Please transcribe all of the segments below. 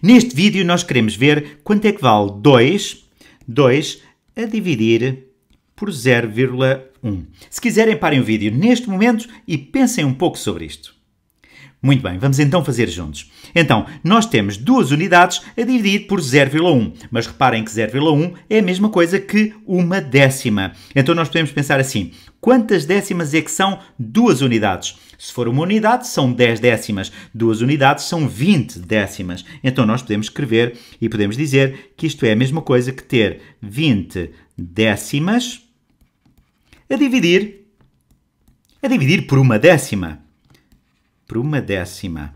Neste vídeo nós queremos ver quanto é que vale 2, 2 a dividir por 0,1. Se quiserem, parem o vídeo neste momento e pensem um pouco sobre isto. Muito bem, vamos então fazer juntos. Então, nós temos duas unidades a dividir por 0,1, mas reparem que 0,1 é a mesma coisa que uma décima. Então nós podemos pensar assim, quantas décimas é que são duas unidades? Se for uma unidade, são 10 décimas. Duas unidades são 20 décimas. Então nós podemos escrever e podemos dizer que isto é a mesma coisa que ter 20 décimas a dividir a dividir por uma décima por uma décima.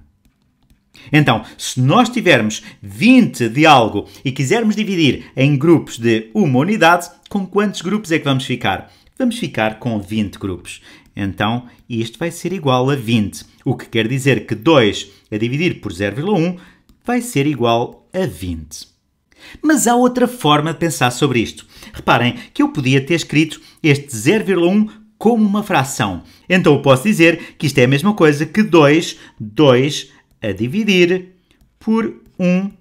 Então, se nós tivermos 20 de algo e quisermos dividir em grupos de uma unidade, com quantos grupos é que vamos ficar? Vamos ficar com 20 grupos. Então, isto vai ser igual a 20, o que quer dizer que 2 a dividir por 0,1 vai ser igual a 20. Mas há outra forma de pensar sobre isto. Reparem que eu podia ter escrito este 0,1 como uma fração. Então eu posso dizer que isto é a mesma coisa que 2, 2 a dividir por 1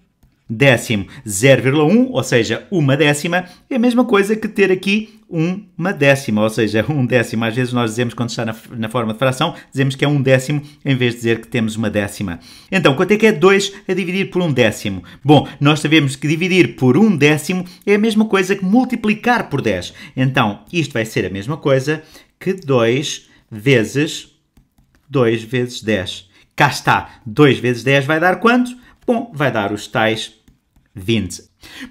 décimo. 0,1, ou seja, uma décima, é a mesma coisa que ter aqui uma décima, ou seja, um décimo. Às vezes nós dizemos, quando está na, na, forma de fração, dizemos que é um décimo em vez de dizer que temos uma décima. Então, quanto é que é 2 a dividir por um décimo? Bom, nós sabemos que dividir por um décimo é a mesma coisa que multiplicar por 10. Então, isto vai ser a mesma coisa que 2 vezes 2 vezes 10. Cá está, 2 vezes 10 vai dar quanto? Bom, vai dar os tais 20.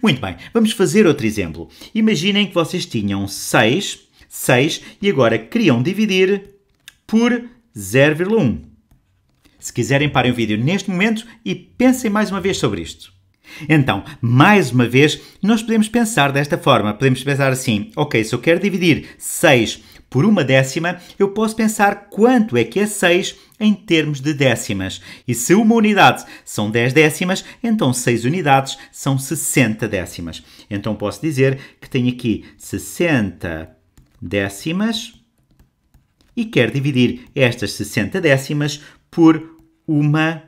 Muito bem, vamos fazer outro exemplo. Imaginem que vocês tinham 6, 6 e agora queriam dividir por 0,1. Se quiserem, parem o vídeo neste momento e pensem mais uma vez sobre isto. Então, mais uma vez, nós podemos pensar desta forma. Podemos pensar assim: ok, se eu quero dividir 6 por uma décima, eu posso pensar quanto é que é 6 em termos de décimas. E se uma unidade são 10 décimas, então 6 unidades são 60 décimas. Então posso dizer que tenho aqui 60 décimas e quero dividir estas 60 décimas por uma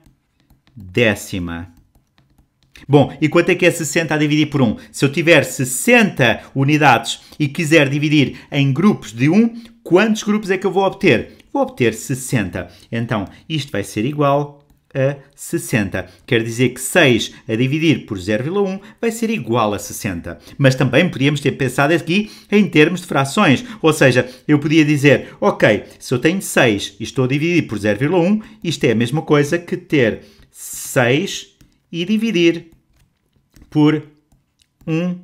décima. Bom, e quanto é que é 60 a dividir por 1? Se eu tiver 60 unidades e quiser dividir em grupos de 1, quantos grupos é que eu vou obter? Vou obter 60. Então, isto vai ser igual a 60. Quer dizer que 6 a dividir por 0,1 vai ser igual a 60. Mas também podíamos ter pensado aqui em termos de frações. Ou seja, eu podia dizer, ok, se eu tenho 6 e estou a dividir por 0,1, isto é a mesma coisa que ter 6 e dividir por um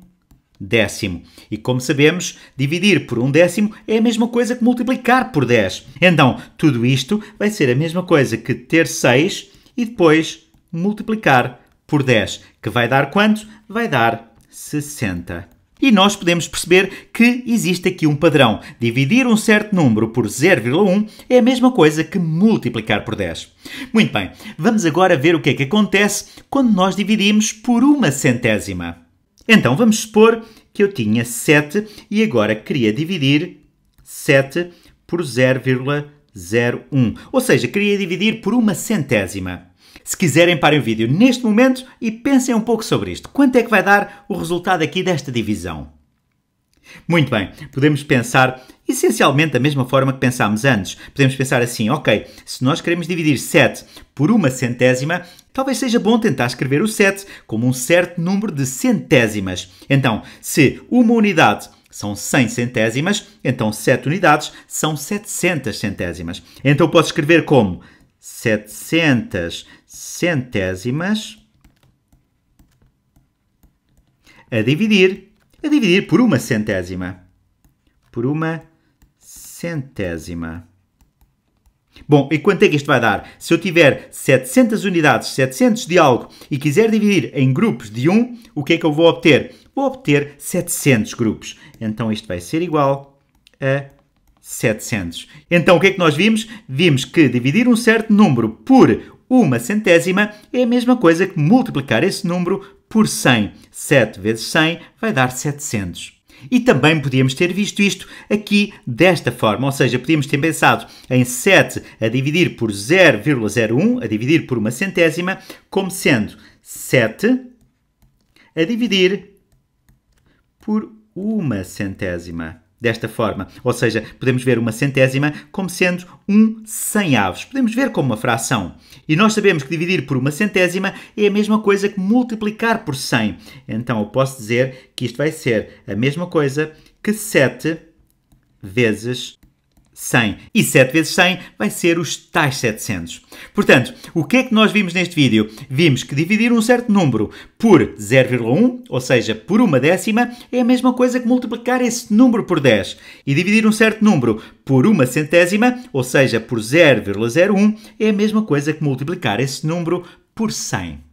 décimo. E como sabemos, dividir por um décimo é a mesma coisa que multiplicar por 10. Então, tudo isto vai ser a mesma coisa que ter 6 e depois multiplicar por 10, que vai dar quanto? Vai dar 60 e nós podemos perceber que existe aqui um padrão. Dividir um certo número por 0,1 é a mesma coisa que multiplicar por 10. Muito bem, vamos agora ver o que é que acontece quando nós dividimos por uma centésima. Então vamos supor que eu tinha 7 e agora queria dividir 7 por 0,01, ou seja, queria dividir por uma centésima se quiserem parem o vídeo neste momento e pensem um pouco sobre isto. Quanto é que vai dar o resultado aqui desta divisão? Muito bem, podemos pensar essencialmente da mesma forma que pensámos antes. Podemos pensar assim, ok, se nós queremos dividir 7 por uma centésima, talvez seja bom tentar escrever o 7 como um certo número de centésimas. Então, se uma unidade são 100 centésimas, então 7 unidades são 700 centésimas. Então posso escrever como setecentas centésimas a dividir, a dividir por uma centésima. Por uma centésima. Bom, e quanto é que isto vai dar? Se eu tiver 700 unidades, 700 de algo, e quiser dividir em grupos de 1, o que é que eu vou obter? Vou obter 700 grupos. Então isto vai ser igual a 700. Então o que é que nós vimos? Vimos que dividir um certo número por uma centésima é a mesma coisa que multiplicar esse número por 100. 7 vezes 100 vai dar 700. E também podíamos ter visto isto aqui desta forma, ou seja, podíamos ter pensado em 7 a dividir por 0,01, a dividir por uma centésima, como sendo 7 a dividir por uma centésima desta forma. Ou seja, podemos ver uma centésima como sendo um cem avos. Podemos ver como uma fração. E nós sabemos que dividir por uma centésima é a mesma coisa que multiplicar por 100. Então eu posso dizer que isto vai ser a mesma coisa que 7 vezes 100. E 7 vezes 100 vai ser os tais 700. Portanto, o que é que nós vimos neste vídeo? Vimos que dividir um certo número por 0,1, ou seja, por uma décima, é a mesma coisa que multiplicar esse número por 10. E dividir um certo número por uma centésima, ou seja, por 0,01, é a mesma coisa que multiplicar esse número por 100.